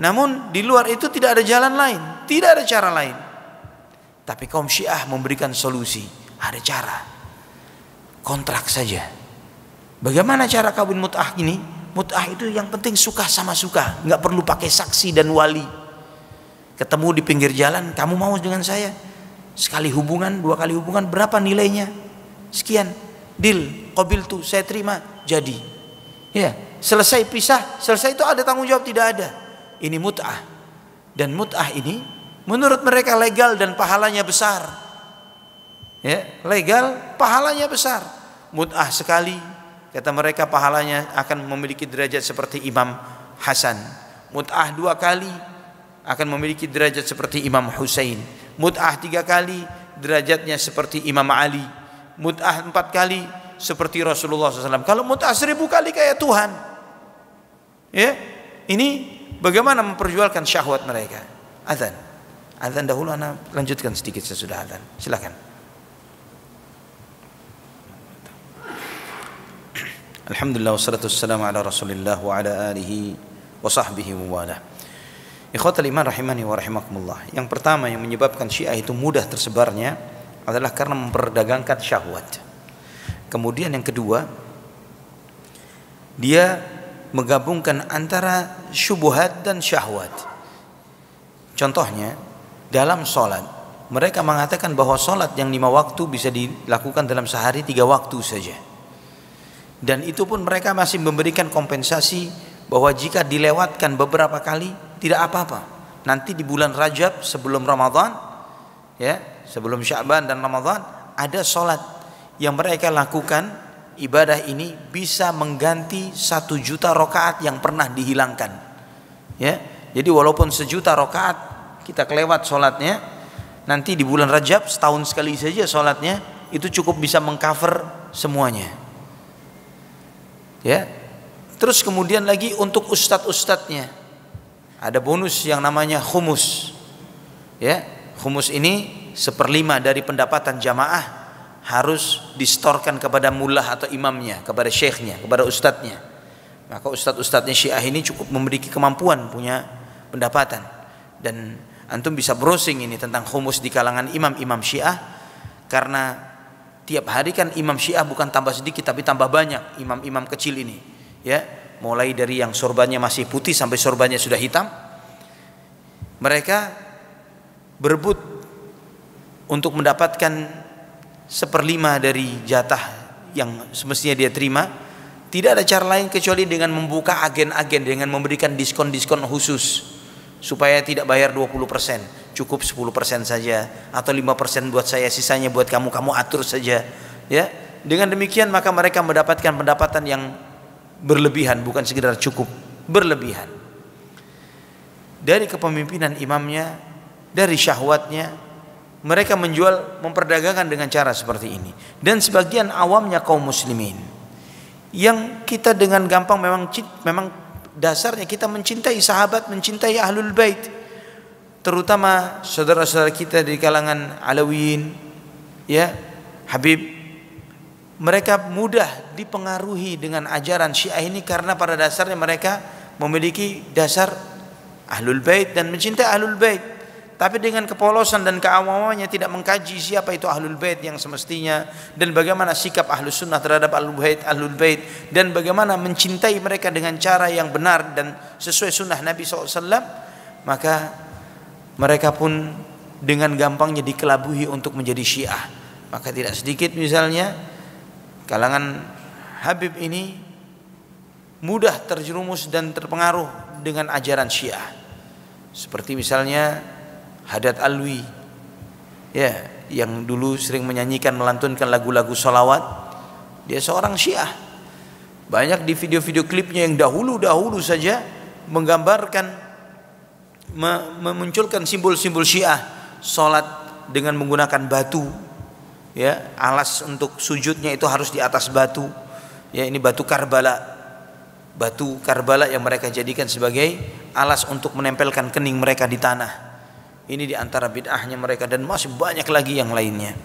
Namun di luar itu tidak ada jalan lain, tidak ada cara lain. Tapi kaum Syiah memberikan solusi, ada cara. Kontrak saja. Bagaimana cara kawin mut'ah ini? Mut'ah itu yang penting suka sama suka, nggak perlu pakai saksi dan wali. Ketemu di pinggir jalan, kamu mau dengan saya? Sekali hubungan, dua kali hubungan, berapa nilainya? Sekian. Deal, kobil tuh, saya terima, jadi. Ya, selesai pisah, selesai itu ada tanggung jawab tidak ada. Ini mut'ah. Dan mut'ah ini menurut mereka legal dan pahalanya besar. Ya, legal, pahalanya besar. Mut'ah sekali, kata mereka pahalanya akan memiliki derajat seperti Imam Hasan. Mut'ah dua kali akan memiliki derajat seperti Imam Hussein mut'ah tiga kali derajatnya seperti Imam Ali mut'ah empat kali seperti Rasulullah SAW kalau mut'ah seribu kali kayak Tuhan ya ini bagaimana memperjualkan syahwat mereka azan azan dahulu anak lanjutkan sedikit sesudah azan silakan Alhamdulillah wassalatu wassalamu ala rasulillah wa ala alihi wa sahbihi wa Ikhwatul iman rahimani wa rahimakumullah. Yang pertama yang menyebabkan Syiah itu mudah tersebarnya adalah karena memperdagangkan syahwat. Kemudian yang kedua, dia menggabungkan antara syubhat dan syahwat. Contohnya, dalam sholat, mereka mengatakan bahwa sholat yang lima waktu bisa dilakukan dalam sehari tiga waktu saja. Dan itu pun mereka masih memberikan kompensasi bahwa jika dilewatkan beberapa kali, tidak apa-apa. Nanti di bulan Rajab sebelum Ramadan ya, sebelum Sya'ban dan Ramadan ada sholat yang mereka lakukan ibadah ini bisa mengganti satu juta rokaat yang pernah dihilangkan. Ya, jadi walaupun sejuta rokaat kita kelewat sholatnya, nanti di bulan Rajab setahun sekali saja sholatnya itu cukup bisa mengcover semuanya. Ya, terus kemudian lagi untuk ustadz-ustadznya, ada bonus yang namanya humus ya humus ini seperlima dari pendapatan jamaah harus distorkan kepada mullah atau imamnya kepada syekhnya kepada ustadznya maka ustadz-ustadznya syiah ini cukup memiliki kemampuan punya pendapatan dan antum bisa browsing ini tentang humus di kalangan imam-imam syiah karena tiap hari kan imam syiah bukan tambah sedikit tapi tambah banyak imam-imam kecil ini ya mulai dari yang sorbannya masih putih sampai sorbannya sudah hitam mereka berebut untuk mendapatkan seperlima dari jatah yang semestinya dia terima tidak ada cara lain kecuali dengan membuka agen-agen dengan memberikan diskon-diskon khusus supaya tidak bayar 20% cukup 10% saja atau 5% buat saya sisanya buat kamu kamu atur saja ya dengan demikian maka mereka mendapatkan pendapatan yang berlebihan bukan sekedar cukup berlebihan dari kepemimpinan imamnya dari syahwatnya mereka menjual memperdagangkan dengan cara seperti ini dan sebagian awamnya kaum muslimin yang kita dengan gampang memang memang dasarnya kita mencintai sahabat mencintai ahlul bait terutama saudara-saudara kita di kalangan alawiyin ya Habib mereka mudah dipengaruhi dengan ajaran Syiah ini karena pada dasarnya mereka memiliki dasar Ahlul Bait dan mencintai Ahlul Bait. Tapi dengan kepolosan dan keawamannya tidak mengkaji siapa itu Ahlul Bait yang semestinya dan bagaimana sikap Ahlus Sunnah terhadap Ahlul Bait, Ahlul Bait dan bagaimana mencintai mereka dengan cara yang benar dan sesuai sunnah Nabi SAW maka mereka pun dengan gampangnya dikelabui untuk menjadi Syiah. Maka tidak sedikit misalnya Kalangan Habib ini mudah terjerumus dan terpengaruh dengan ajaran Syiah. Seperti misalnya Hadat Alwi. Ya, yang dulu sering menyanyikan melantunkan lagu-lagu salawat. Dia seorang Syiah. Banyak di video-video klipnya yang dahulu-dahulu saja menggambarkan memunculkan simbol-simbol Syiah, salat dengan menggunakan batu ya alas untuk sujudnya itu harus di atas batu ya ini batu Karbala batu Karbala yang mereka jadikan sebagai alas untuk menempelkan kening mereka di tanah ini di antara bid'ahnya mereka dan masih banyak lagi yang lainnya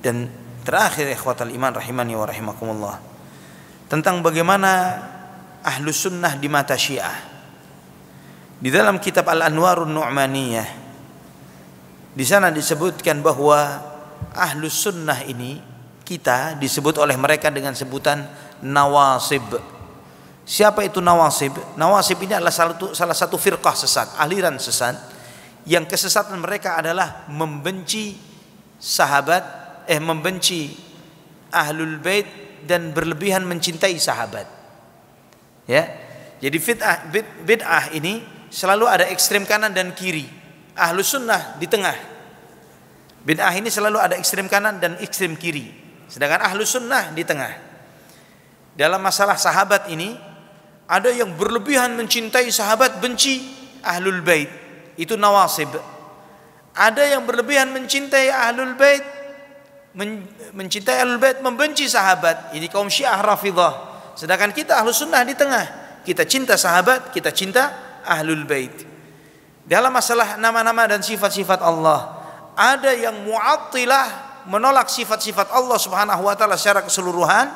dan terakhir ikhwatal iman rahimani wa rahimakumullah tentang bagaimana ahlu sunnah di mata syiah di dalam kitab Al-Anwarun Nu'maniyah di sana disebutkan bahwa ahlu sunnah ini kita disebut oleh mereka dengan sebutan nawasib siapa itu nawasib nawasib ini adalah salah satu salah satu firqah sesat aliran sesat yang kesesatan mereka adalah membenci sahabat eh membenci ahlul bait dan berlebihan mencintai sahabat ya jadi bid'ah bid'ah ini selalu ada ekstrem kanan dan kiri ahlu sunnah di tengah Bid'ah ini selalu ada ekstrem kanan dan ekstrem kiri. Sedangkan ahlu sunnah di tengah. Dalam masalah sahabat ini, ada yang berlebihan mencintai sahabat benci ahlul bait. Itu nawasib. Ada yang berlebihan mencintai ahlul bait men, mencintai ahlul bait membenci sahabat. Ini kaum Syiah rafidah. Sedangkan kita ahlu sunnah di tengah. Kita cinta sahabat, kita cinta ahlul bait. Dalam masalah nama-nama dan sifat-sifat Allah, ada yang mu'attilah menolak sifat-sifat Allah Subhanahu wa taala secara keseluruhan,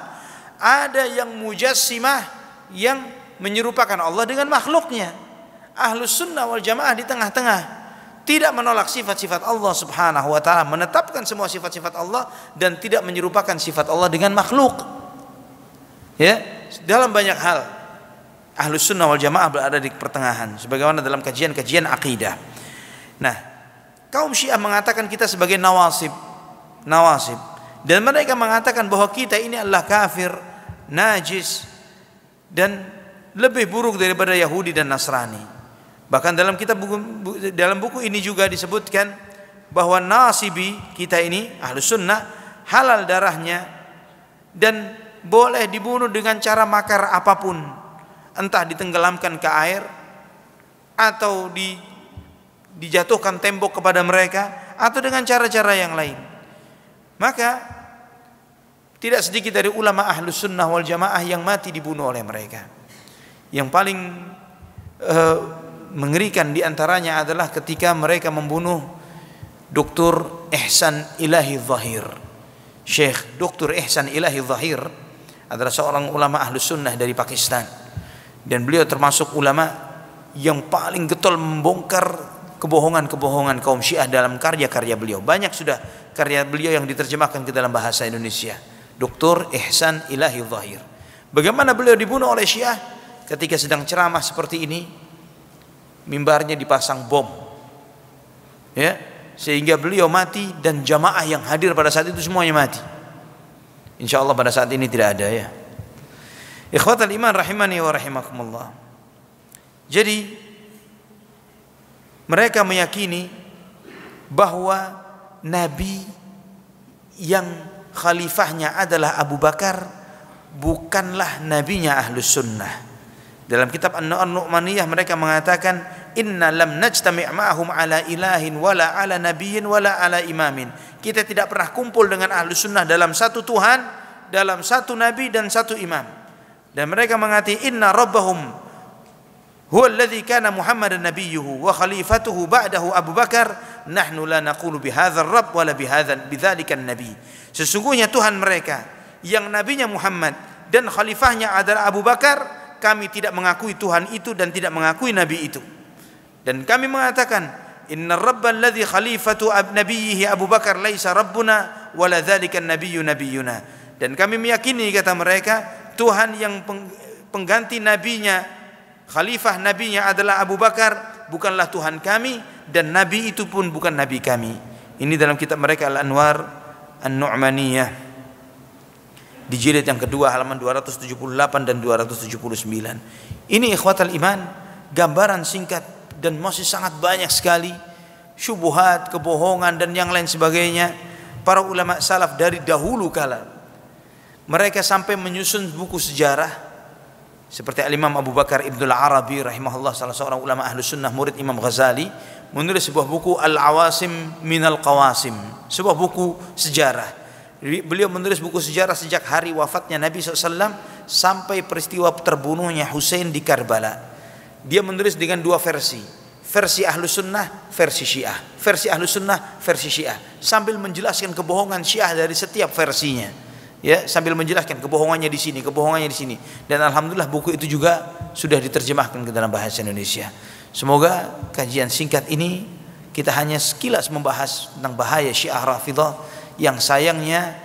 ada yang mujassimah yang menyerupakan Allah dengan makhluknya. Ahlus sunnah wal jamaah di tengah-tengah tidak menolak sifat-sifat Allah Subhanahu wa taala, menetapkan semua sifat-sifat Allah dan tidak menyerupakan sifat Allah dengan makhluk. Ya, dalam banyak hal Ahlus sunnah wal jamaah berada di pertengahan sebagaimana dalam kajian-kajian akidah. Nah, Kaum Syiah mengatakan kita sebagai nawasib, nawasib. Dan mereka mengatakan bahwa kita ini adalah kafir, najis dan lebih buruk daripada Yahudi dan Nasrani. Bahkan dalam kitab buku, dalam buku ini juga disebutkan bahwa nasibi kita ini ahlu sunnah halal darahnya dan boleh dibunuh dengan cara makar apapun entah ditenggelamkan ke air atau di dijatuhkan tembok kepada mereka atau dengan cara-cara yang lain. Maka tidak sedikit dari ulama ahlus sunnah wal jamaah yang mati dibunuh oleh mereka. Yang paling uh, mengerikan diantaranya adalah ketika mereka membunuh Dr. Ihsan Ilahi Zahir. Syekh Dr. Ihsan Ilahi Zahir adalah seorang ulama ahlus sunnah dari Pakistan. Dan beliau termasuk ulama yang paling getol membongkar kebohongan-kebohongan kaum Syiah dalam karya-karya beliau. Banyak sudah karya beliau yang diterjemahkan ke dalam bahasa Indonesia. Doktor Ihsan Ilahi Zahir. Bagaimana beliau dibunuh oleh Syiah ketika sedang ceramah seperti ini? Mimbarnya dipasang bom. Ya, sehingga beliau mati dan jamaah yang hadir pada saat itu semuanya mati. Insya Allah pada saat ini tidak ada ya. Ikhwatal iman rahimani wa rahimakumullah. Jadi mereka meyakini bahwa Nabi yang khalifahnya adalah Abu Bakar bukanlah nabinya ahlus sunnah. Dalam kitab An-Nu'maniyah mereka mengatakan inna lam najtami' ma'ahum ala ilahin wala ala nabiyyin wala ala imamin. Kita tidak pernah kumpul dengan ahlus sunnah dalam satu Tuhan, dalam satu nabi dan satu imam. Dan mereka mengatakan inna rabbahum huwa alladhi kana Muhammadan nabiyyuhu wa khalifatuhu ba'dahu Abu Bakar nahnu la naqulu bihadzal rabb wala bihadzal bidzalika nabi sesungguhnya Tuhan mereka yang nabinya Muhammad dan khalifahnya adalah Abu Bakar kami tidak mengakui Tuhan itu dan tidak mengakui nabi itu dan kami mengatakan inna rabban ladzi khalifatu nabiyhi Abu Bakar laisa rabbuna wala dzalika nabiyyu nabiyuna dan kami meyakini kata mereka Tuhan yang pengganti nabinya khalifah Nabi-nya adalah Abu Bakar bukanlah Tuhan kami dan nabi itu pun bukan nabi kami ini dalam kitab mereka Al-Anwar An-Nu'maniyah di jilid yang kedua halaman 278 dan 279 ini ikhwatal iman gambaran singkat dan masih sangat banyak sekali syubhat kebohongan dan yang lain sebagainya para ulama salaf dari dahulu kala mereka sampai menyusun buku sejarah seperti Al-Imam Abu Bakar Ibnu Arabi rahimahullah salah seorang ulama ahlu sunnah murid Imam Ghazali menulis sebuah buku Al-Awasim Minal Qawasim, sebuah buku sejarah. Beliau menulis buku sejarah sejak hari wafatnya Nabi SAW sampai peristiwa terbunuhnya Hussein di Karbala. Dia menulis dengan dua versi, versi ahlu sunnah, versi syiah, versi ahlu sunnah, versi syiah, sambil menjelaskan kebohongan syiah dari setiap versinya ya sambil menjelaskan kebohongannya di sini, kebohongannya di sini. Dan alhamdulillah buku itu juga sudah diterjemahkan ke dalam bahasa Indonesia. Semoga kajian singkat ini kita hanya sekilas membahas tentang bahaya Syiah Rafidah yang sayangnya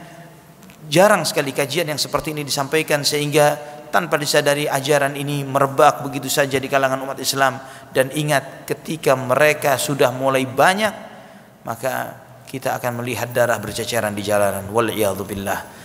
jarang sekali kajian yang seperti ini disampaikan sehingga tanpa disadari ajaran ini merebak begitu saja di kalangan umat Islam dan ingat ketika mereka sudah mulai banyak maka kita akan melihat darah berceceran di jalanan wal billah